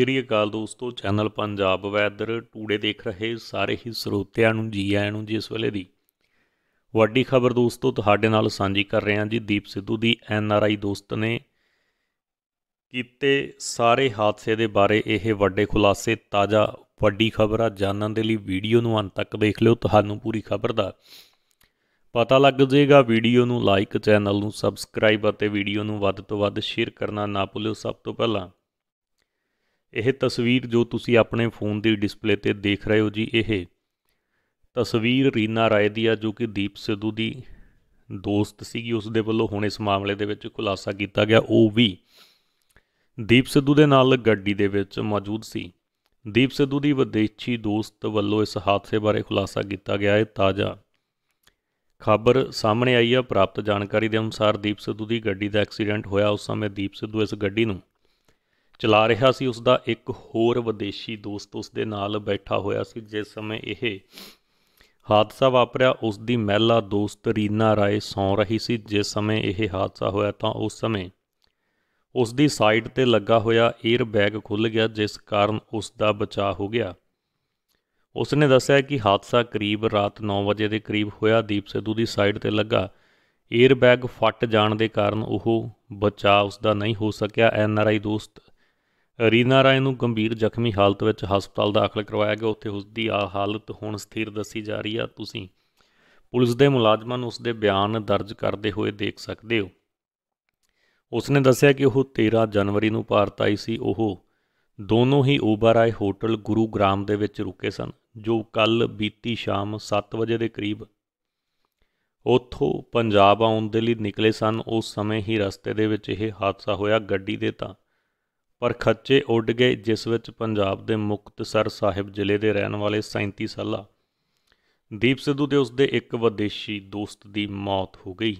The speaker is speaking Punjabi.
ਸ੍ਰੀ ਅਕਾਲ ਦੋਸਤੋ ਚੈਨਲ ਪੰਜਾਬ ਵੈਦਰ ਟੂਡੇ ਦੇਖ ਰਹੇ ਸਾਰੇ ਹੀ ਸਰੋਤਿਆਂ ਨੂੰ ਜੀ ਆਇਆਂ ਨੂੰ ਜਿਸ ਵੇਲੇ ਦੀ ਵੱਡੀ ਖਬਰ ਦੋਸਤੋ ਤੁਹਾਡੇ ਨਾਲ ਸਾਂਝੀ ਕਰ ਰਹੇ ਹਾਂ ਜੀ ਦੀਪ ਸਿੱਧੂ ਦੀ ਐਨ ਆਰ ਆਈ ਦੋਸਤ ਨੇ ਕੀਤੇ ਸਾਰੇ ਹਾਦਸੇ ਦੇ ਬਾਰੇ ਇਹ ਵੱਡੇ ਖੁਲਾਸੇ ਤਾਜ਼ਾ ਵੱਡੀ ਖਬਰ ਆ ਜਾਣਨ ਦੇ ਲਈ ਵੀਡੀਓ ਨੂੰ ਅੰਤ ਤੱਕ ਦੇਖ ਲਿਓ ਤੁਹਾਨੂੰ ਪੂਰੀ ਖਬਰ ਦਾ ਪਤਾ ਲੱਗ ਜਾਏਗਾ ਵੀਡੀਓ ਨੂੰ ਲਾਈਕ ਚੈਨਲ ਨੂੰ ਸਬਸਕ੍ਰਾਈਬ ਅਤੇ ਵੀਡੀਓ ਨੂੰ ਵੱਧ ਤੋਂ ਵੱਧ ਸ਼ੇਅਰ ਕਰਨਾ ਨਾ ਭੁੱਲਿਓ ਸਭ ਤੋਂ ਪਹਿਲਾਂ ਇਹ ਤਸਵੀਰ ਜੋ ਤੁਸੀਂ ਆਪਣੇ ਫੋਨ ਦੀ ਡਿਸਪਲੇ ਤੇ ਦੇਖ ਰਹੇ ਹੋ ਜੀ ਇਹ ਤਸਵੀਰ ਰੀਨਾ ਰਾਏ ਦੀ ਆ ਜੋ ਕਿ ਦੀਪ ਸਿੱਧੂ ਦੀ ਦੋਸਤ ਸੀਗੀ ਉਸ ਦੇ ਵੱਲੋਂ ਹੁਣ ਇਸ ਮਾਮਲੇ ਦੇ ਵਿੱਚ ਖੁਲਾਸਾ ਕੀਤਾ ਗਿਆ ਉਹ ਵੀ ਦੀਪ ਸਿੱਧੂ ਦੇ ਨਾਲ ਗੱਡੀ ਦੇ ਵਿੱਚ ਮੌਜੂਦ ਸੀ ਦੀਪ ਸਿੱਧੂ ਦੀ ਵਿਦੇਸ਼ੀ ਦੋਸਤ ਵੱਲੋਂ ਇਸ ਹਾਦਸੇ ਬਾਰੇ ਖੁਲਾਸਾ ਕੀਤਾ ਗਿਆ ਹੈ ਤਾਜ਼ਾ ਖਬਰ ਸਾਹਮਣੇ ਆਈ ਹੈ ਪ੍ਰਾਪਤ ਜਾਣਕਾਰੀ ਦੇ ਅਨੁਸਾਰ ਦੀਪ ਸਿੱਧੂ ਦੀ ਗੱਡੀ ਦਾ ਐਕਸੀਡੈਂਟ ਹੋਇਆ ਉਸ ਸਮੇਂ ਦੀਪ ਸਿੱਧੂ ਇਸ ਗੱਡੀ ਨੂੰ ਚਲਾ ਰਿਹਾ ਸੀ ਉਸ ਦਾ ਇੱਕ ਹੋਰ ਵਿਦੇਸ਼ੀ ਦੋਸਤ ਉਸ ਦੇ ਨਾਲ ਬੈਠਾ ਹੋਇਆ ਸੀ ਜਿਸ ਸਮੇਂ ਇਹ ਹਾਦਸਾ ਵਾਪਰਿਆ ਉਸ ਦੀ ਮਹਿਲਾ ਦੋਸਤ ਰੀਨਾ ਰਾਏ ਸੌਂ ਰਹੀ ਸੀ ਜਿਸ ਸਮੇਂ ਇਹ ਹਾਦਸਾ ਹੋਇਆ ਤਾਂ ਉਸ ਸਮੇਂ ਉਸ ਦੀ ਸਾਈਡ ਤੇ ਲੱਗਾ ਹੋਇਆ 에ਅਰ ਬੈਗ ਖੁੱਲ ਗਿਆ ਜਿਸ ਕਾਰਨ ਉਸ ਦਾ ਬਚਾਅ ਹੋ ਗਿਆ ਉਸ ਨੇ ਦੱਸਿਆ ਕਿ ਹਾਦਸਾ ਕਰੀਬ ਰਾਤ 9 ਵਜੇ ਦੇ ਕਰੀਬ ਹੋਇਆ ਦੀਪ ਸਿੱਧੂ ਦੀ ਸਾਈਡ ਤੇ ਲੱਗਾ 에ਅਰ ਬੈਗ ਫਟ ਜਾਣ ਦੇ ਕਾਰਨ ਉਹ ਬਚਾਅ ਉਸ ਦਾ ਨਹੀਂ ਹੋ ਸਕਿਆ ਐਨ ਆਰ ਆਈ ਦੋਸਤ ਰੀਨਾ ਰਾਏ ਨੂੰ ਗੰਭੀਰ ਜ਼ਖਮੀ ਹਾਲਤ ਵਿੱਚ ਹਸਪਤਾਲ ਦਾਖਲ ਕਰਵਾਇਆ ਗਿਆ ਉੱਥੇ ਉਸ ਦੀ ਆ ਹਾਲਤ ਹੁਣ ਸਥਿਰ ਦੱਸੀ ਜਾ ਰਹੀ ਆ ਤੁਸੀਂ ਪੁਲਿਸ ਦੇ ਮੁਲਾਜ਼ਮਾਂ ਨੂੰ ਉਸ ਦੇ ਬਿਆਨ ਦਰਜ ਕਰਦੇ ਹੋਏ ਦੇਖ ਸਕਦੇ ਹੋ ਉਸ ਨੇ ਦੱਸਿਆ ਕਿ ਉਹ 13 ਜਨਵਰੀ ਨੂੰ ਭਾਰਤ ਆਈ ਸੀ ਉਹ ਦੋਨੋਂ ਹੀ ਓਬਰਾਏ ਹੋਟਲ ਗੁਰੂਗ੍ਰਾਮ ਦੇ ਵਿੱਚ ਰੁਕੇ ਸਨ ਜੋ ਕੱਲ ਬੀਤੀ ਸ਼ਾਮ 7 ਵਜੇ ਦੇ ਕਰੀਬ ਉੱਥੋਂ ਪੰਜਾਬ ਆਉਣ ਦੇ ਲਈ ਨਿਕਲੇ ਸਨ ਉਸ ਸਮੇਂ ਹੀ ਰਸਤੇ ਦੇ ਵਿੱਚ ਇਹ ਹਾਦਸਾ ਹੋਇਆ ਗੱਡੀ ਦੇ ਤਾਂ ਪਰ ਖੱਚੇ ਉੱਡ ਗਏ ਜਿਸ ਵਿੱਚ ਪੰਜਾਬ ਦੇ ਮੁਕਤਸਰ ਸਾਹਿਬ ਜ਼ਿਲ੍ਹੇ ਦੇ ਰਹਿਣ ਵਾਲੇ 37 ਸਾਲਾ ਦੀਪ ਸਿੱਧੂ ਤੇ ਉਸਦੇ ਇੱਕ ਵਿਦੇਸ਼ੀ ਦੋਸਤ ਦੀ ਮੌਤ ਹੋ ਗਈ